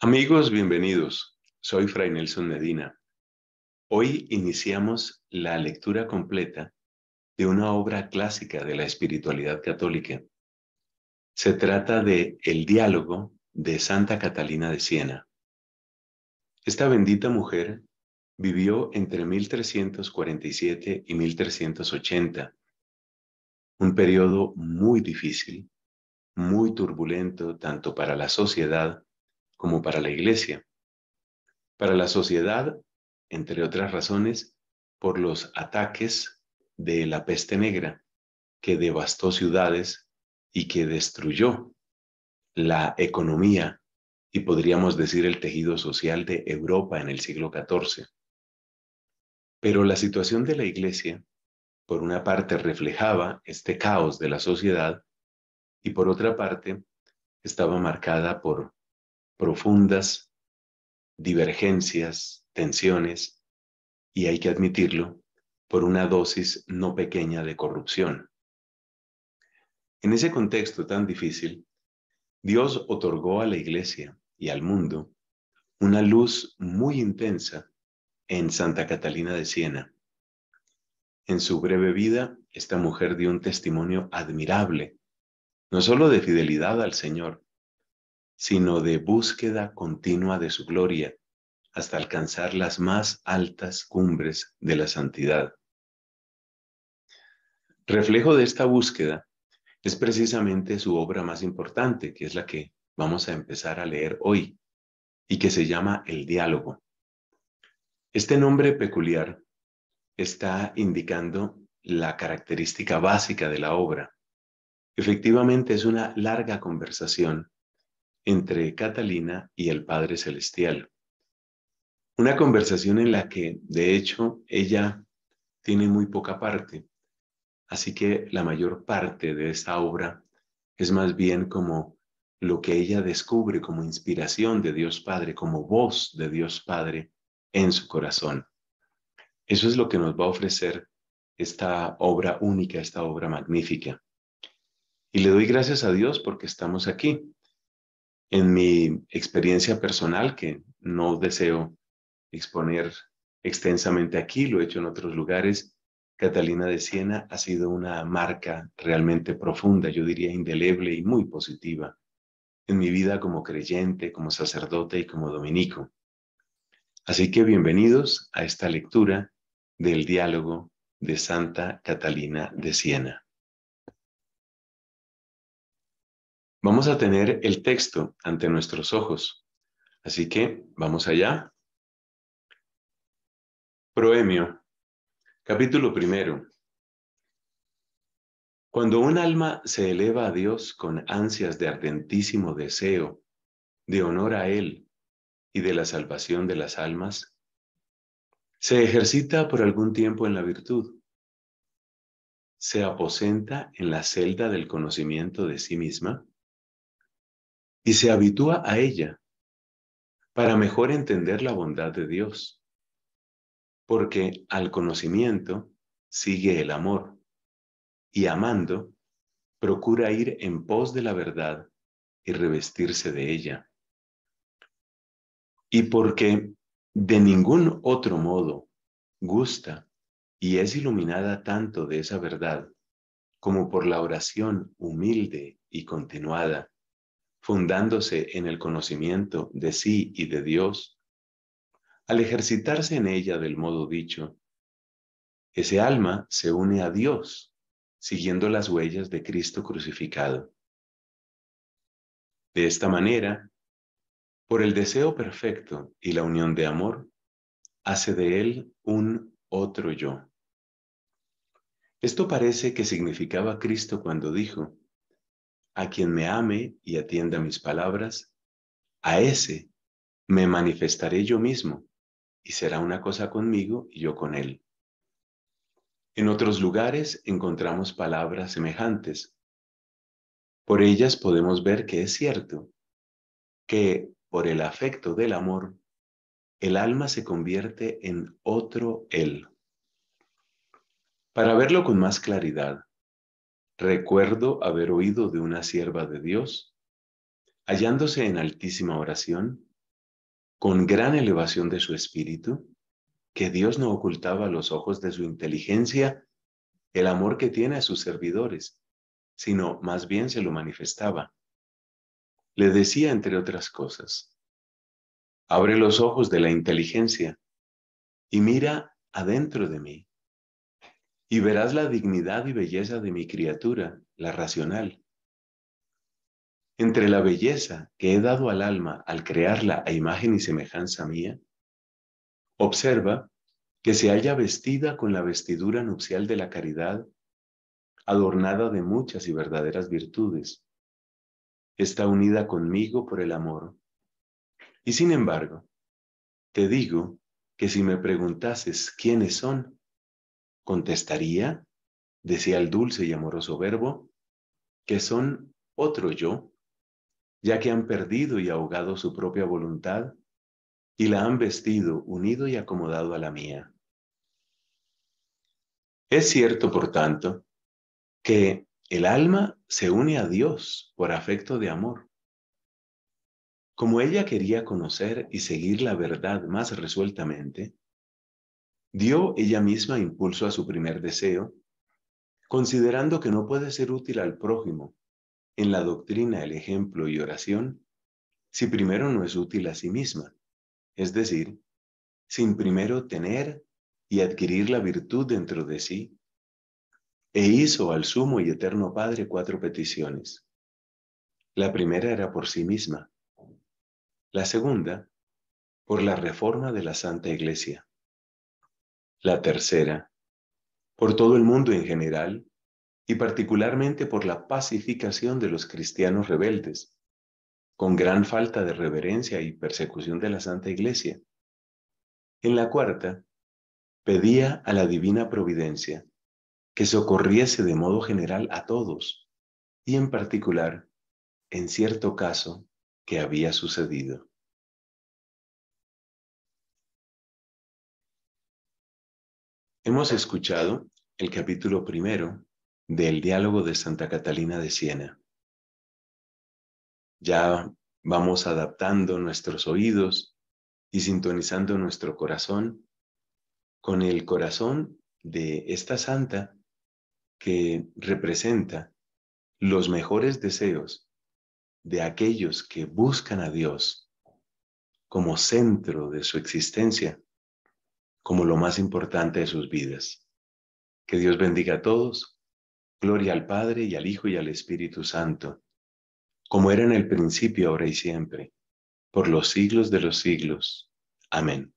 Amigos, bienvenidos. Soy Fray Nelson Medina. Hoy iniciamos la lectura completa de una obra clásica de la espiritualidad católica. Se trata de El diálogo de Santa Catalina de Siena. Esta bendita mujer vivió entre 1347 y 1380, un periodo muy difícil, muy turbulento tanto para la sociedad como para la Iglesia, para la sociedad, entre otras razones, por los ataques de la peste negra que devastó ciudades y que destruyó la economía y podríamos decir el tejido social de Europa en el siglo XIV. Pero la situación de la Iglesia, por una parte, reflejaba este caos de la sociedad y por otra parte, estaba marcada por profundas divergencias, tensiones, y hay que admitirlo, por una dosis no pequeña de corrupción. En ese contexto tan difícil, Dios otorgó a la Iglesia y al mundo una luz muy intensa en Santa Catalina de Siena. En su breve vida, esta mujer dio un testimonio admirable, no solo de fidelidad al Señor, sino de búsqueda continua de su gloria hasta alcanzar las más altas cumbres de la santidad. Reflejo de esta búsqueda es precisamente su obra más importante, que es la que vamos a empezar a leer hoy y que se llama El diálogo. Este nombre peculiar está indicando la característica básica de la obra. Efectivamente es una larga conversación entre Catalina y el Padre Celestial. Una conversación en la que, de hecho, ella tiene muy poca parte, así que la mayor parte de esta obra es más bien como lo que ella descubre como inspiración de Dios Padre, como voz de Dios Padre en su corazón. Eso es lo que nos va a ofrecer esta obra única, esta obra magnífica. Y le doy gracias a Dios porque estamos aquí, en mi experiencia personal, que no deseo exponer extensamente aquí, lo he hecho en otros lugares, Catalina de Siena ha sido una marca realmente profunda, yo diría indeleble y muy positiva en mi vida como creyente, como sacerdote y como dominico. Así que bienvenidos a esta lectura del diálogo de Santa Catalina de Siena. Vamos a tener el texto ante nuestros ojos. Así que vamos allá. Proemio, capítulo primero. Cuando un alma se eleva a Dios con ansias de ardentísimo deseo, de honor a Él y de la salvación de las almas, se ejercita por algún tiempo en la virtud, se aposenta en la celda del conocimiento de sí misma y se habitúa a ella para mejor entender la bondad de Dios. Porque al conocimiento sigue el amor y amando procura ir en pos de la verdad y revestirse de ella. Y porque de ningún otro modo gusta y es iluminada tanto de esa verdad como por la oración humilde y continuada fundándose en el conocimiento de sí y de Dios, al ejercitarse en ella del modo dicho, ese alma se une a Dios, siguiendo las huellas de Cristo crucificado. De esta manera, por el deseo perfecto y la unión de amor, hace de él un otro yo. Esto parece que significaba Cristo cuando dijo, a quien me ame y atienda mis palabras, a ese me manifestaré yo mismo y será una cosa conmigo y yo con él. En otros lugares encontramos palabras semejantes. Por ellas podemos ver que es cierto que por el afecto del amor, el alma se convierte en otro él. Para verlo con más claridad, Recuerdo haber oído de una sierva de Dios, hallándose en altísima oración, con gran elevación de su espíritu, que Dios no ocultaba a los ojos de su inteligencia el amor que tiene a sus servidores, sino más bien se lo manifestaba. Le decía, entre otras cosas, abre los ojos de la inteligencia y mira adentro de mí y verás la dignidad y belleza de mi criatura, la racional. Entre la belleza que he dado al alma al crearla a imagen y semejanza mía, observa que se halla vestida con la vestidura nupcial de la caridad, adornada de muchas y verdaderas virtudes. Está unida conmigo por el amor. Y sin embargo, te digo que si me preguntases quiénes son, contestaría, decía el dulce y amoroso verbo, que son otro yo, ya que han perdido y ahogado su propia voluntad y la han vestido, unido y acomodado a la mía. Es cierto, por tanto, que el alma se une a Dios por afecto de amor. Como ella quería conocer y seguir la verdad más resueltamente, Dio ella misma impulso a su primer deseo, considerando que no puede ser útil al prójimo en la doctrina, el ejemplo y oración si primero no es útil a sí misma, es decir, sin primero tener y adquirir la virtud dentro de sí. E hizo al sumo y eterno Padre cuatro peticiones. La primera era por sí misma. La segunda, por la reforma de la Santa Iglesia la tercera, por todo el mundo en general y particularmente por la pacificación de los cristianos rebeldes, con gran falta de reverencia y persecución de la Santa Iglesia. En la cuarta, pedía a la Divina Providencia que socorriese de modo general a todos, y en particular, en cierto caso que había sucedido. Hemos escuchado el capítulo primero del diálogo de Santa Catalina de Siena. Ya vamos adaptando nuestros oídos y sintonizando nuestro corazón con el corazón de esta santa que representa los mejores deseos de aquellos que buscan a Dios como centro de su existencia como lo más importante de sus vidas. Que Dios bendiga a todos. Gloria al Padre y al Hijo y al Espíritu Santo, como era en el principio, ahora y siempre, por los siglos de los siglos. Amén.